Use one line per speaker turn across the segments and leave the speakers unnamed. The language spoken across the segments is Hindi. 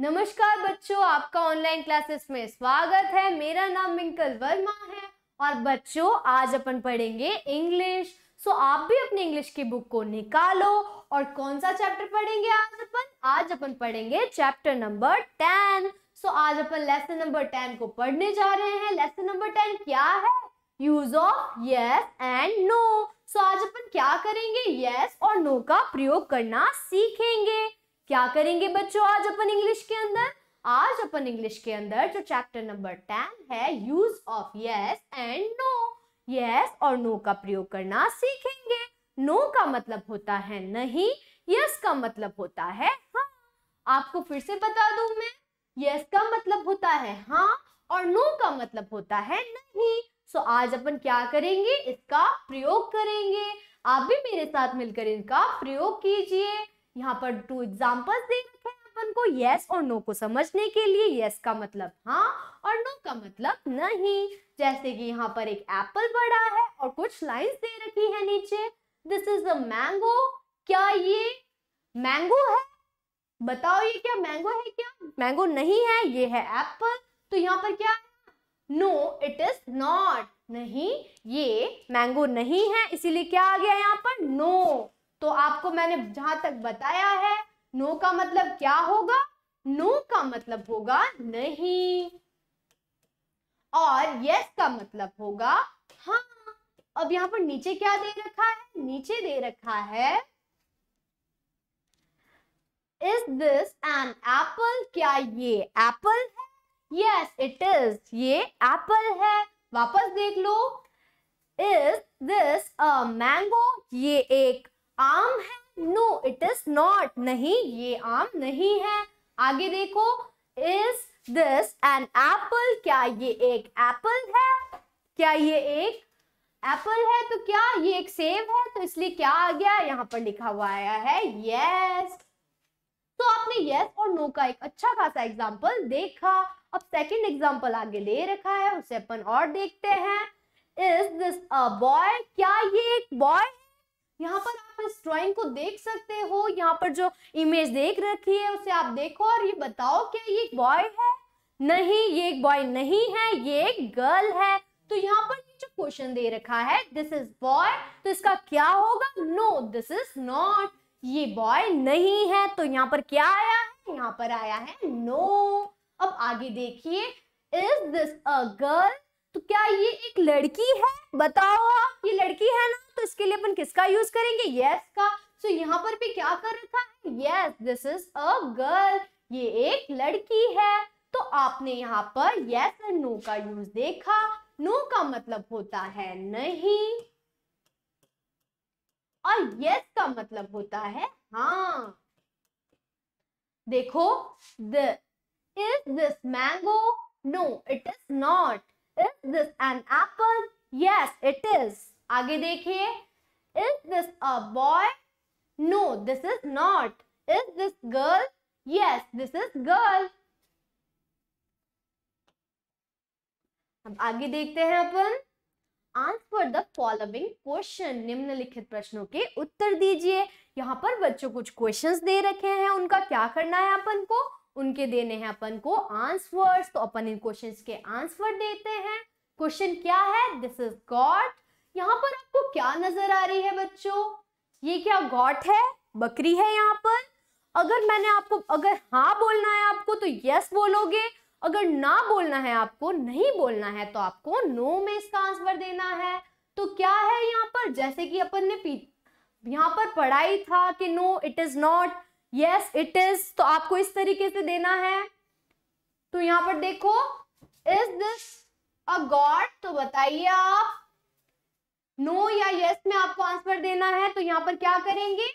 नमस्कार बच्चों आपका ऑनलाइन क्लासेस में स्वागत है मेरा नाम मिंकल वर्मा है और बच्चों आज अपन पढ़ेंगे इंग्लिश सो आप भी अपनी इंग्लिश की बुक को निकालो और कौन सा चैप्टर पढ़ेंगे आज अपन आज अपन पढ़ेंगे चैप्टर नंबर टेन सो आज अपन लेसन नंबर टेन को पढ़ने जा रहे हैं लेसन नंबर टेन क्या है use of yes and no so आज अपन क्या करेंगे यस yes और नो का प्रयोग करना सीखेंगे क्या करेंगे बच्चों आज अपन इंग्लिश के अंदर आज अपन इंग्लिश के अंदर जो चैप्टर नंबर टेन है use of yes and no yes और नो का प्रयोग करना सीखेंगे नो का मतलब होता है नहीं यस का मतलब होता है हाँ आपको फिर से बता दू मैं यस का मतलब होता है हाँ और नो का मतलब होता है नहीं सो आज अपन क्या करेंगे इसका प्रयोग करेंगे आप भी मेरे साथ मिलकर इनका प्रयोग कीजिए यहाँ पर टू एग्जाम्पल्स दे रखे हैं अपन को यस और नो को समझने के लिए यस का मतलब हाँ और नो का मतलब नहीं जैसे कि यहाँ पर एक एप्पल पड़ा है और कुछ लाइंस दे रखी है नीचे दिस इज अ मैंगो क्या ये मैंगो है बताओ ये क्या मैंगो है क्या मैंगो नहीं है ये है एप्पल तो यहाँ पर क्या नो इट इज नॉट नहीं ये मैंगो नहीं है इसीलिए क्या आ गया यहाँ पर नो no. तो आपको मैंने जहां तक बताया है नो का मतलब क्या होगा नो का मतलब होगा नहीं और यस का मतलब होगा हाँ अब यहां पर नीचे क्या दे रखा है नीचे दे रखा है इज दिस एन एप्पल क्या ये एप्पल है यस इट इज ये एप्पल है वापस देख लो इज दिस अ मैंगो ये एक आम है नो इट इज नॉट नहीं ये आम नहीं है आगे देखो इज दिस एन एप्पल क्या ये एक एप्पल है क्या ये एक एप्पल है तो क्या ये एक सेब है तो इसलिए क्या आ गया यहाँ पर लिखा हुआ आया है यस तो आपने यस और नो का एक अच्छा खासा एग्जाम्पल देखा अब सेकंड एग्जाम्पल आगे ले रखा है उसे अपन और देखते हैं इज दिस अ बॉय क्या ये एक बॉय यहाँ पर आप इस ड्राइंग को देख सकते हो यहाँ पर जो इमेज देख रखी है उसे आप देखो और ये बताओ क्या ये एक बॉय है नहीं ये एक बॉय नहीं है ये एक गर्ल है तो यहाँ पर जो क्वेश्चन दे रखा है दिस इज बॉय तो इसका क्या होगा नो दिस इज नॉट ये बॉय नहीं है तो यहाँ पर क्या आया है यहाँ पर आया है नो no. अब आगे देखिए इज दिस अ गर्ल तो क्या ये एक लड़की है बताओ आप ये लड़की है ना तो इसके लिए अपन किसका यूज करेंगे यस yes का सो so, यहाँ पर भी क्या कर रखा है yes this is a girl ये एक लड़की है तो आपने यहाँ पर यस और नो का यूज देखा नो का मतलब होता है नहीं और यस का मतलब होता है हाँ देखो the is this mango no it is not is this an apple yes it is आगे देखिए is this a boy no this is not is this girl yes this is girl अब आगे देखते हैं अपन आंसर द फॉलोइंग क्वेश्चन निम्नलिखित प्रश्नों के उत्तर दीजिए यहाँ पर बच्चों कुछ क्वेश्चंस दे रखे हैं उनका क्या करना है अपन को उनके देने हैं अपन को आंसवर्स तो अपन इन क्वेश्चन के आंसवर देते हैं क्वेश्चन क्या है दिस इज गॉट यहाँ पर आपको क्या नजर आ रही है बच्चों ये क्या गॉट है बकरी है यहाँ पर अगर मैंने आपको अगर हाँ बोलना है आपको तो यस बोलोगे अगर ना बोलना है आपको नहीं बोलना है तो आपको नो में इसका आंसर देना है तो क्या है यहाँ पर जैसे कि अपन ने यहाँ पर पढ़ाई था कि no it is not yes it is तो आपको इस तरीके से देना है तो यहां पर देखो इज दिस अ गॉड तो बताइए आप नो no या यस yes में आपको आंसर देना है तो यहां पर क्या करेंगे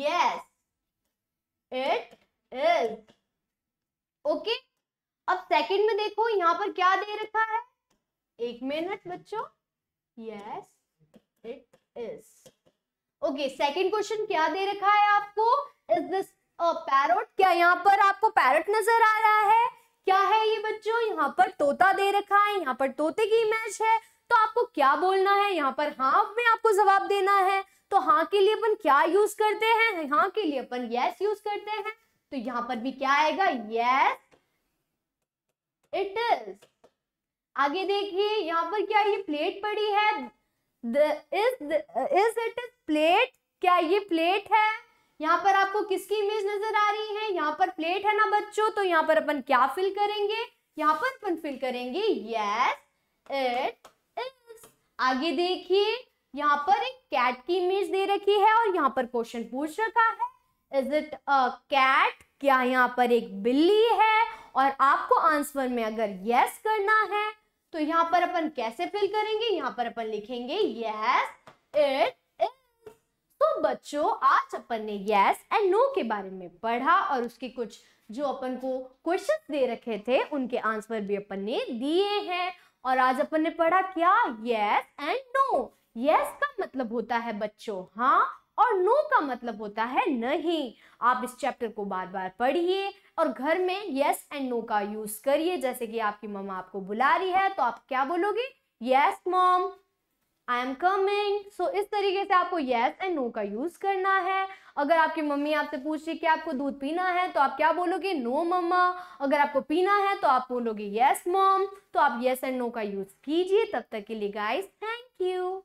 यस इट इज ओके अब सेकंड में देखो यहां पर क्या दे रखा है एक मिनट बच्चों yes it is okay second question क्या दे रखा है आपको इज दिस पैरोट क्या यहाँ पर आपको पैरोट नजर आ रहा है क्या है ये बच्चों यहाँ पर तोता दे रखा है यहाँ पर तोते की इमेज है तो आपको क्या बोलना है यहाँ पर हाँ में आपको जवाब देना है तो हाँ के लिए अपन क्या यूज करते हैं हाँ के लिए अपन यस यूज करते हैं तो यहाँ पर भी क्या आएगा यस इट इज आगे देखिए यहाँ पर क्या ये प्लेट पड़ी है इज इट इज प्लेट क्या ये प्लेट है यहाँ पर आपको किसकी इमेज नजर आ रही है यहाँ पर प्लेट है ना बच्चों तो यहाँ पर अपन क्या फिल करेंगे यहाँ पर अपन फिल करेंगे यस इट इज आगे देखिए यहाँ पर एक कैट की इमेज दे रखी है और यहाँ पर क्वेश्चन पूछ रखा है इज इट अ कैट क्या यहाँ पर एक बिल्ली है और आपको आंसर में अगर यस करना है तो यहाँ पर अपन कैसे फिल करेंगे यहाँ पर अपन लिखेंगे यस इट तो बच्चों आज अपन ने यस एंड नो के बारे में पढ़ा और उसके कुछ जो अपन को क्वेश्चन दे रखे थे उनके आंसर भी अपन ने दिए हैं और आज अपन ने पढ़ा क्या यस एंड नो यस का मतलब होता है बच्चों हाँ और नो का मतलब होता है नहीं आप इस चैप्टर को बार बार पढ़िए और घर में यस एंड नो का यूज करिए जैसे कि आपकी मम्मा आपको बुला रही है तो आप क्या बोलोगे yes mom I am coming so इस तरीके से आपको येस एंड नो का यूज करना है अगर आपकी मम्मी आपसे पूछ रही कि आपको दूध पीना है तो आप क्या बोलोगे नो मम्मा अगर आपको पीना है तो आप बोलोगे येस मॉम तो आप येस एंड नो का यूज कीजिए तब तक के लिए गाइस थैंक यू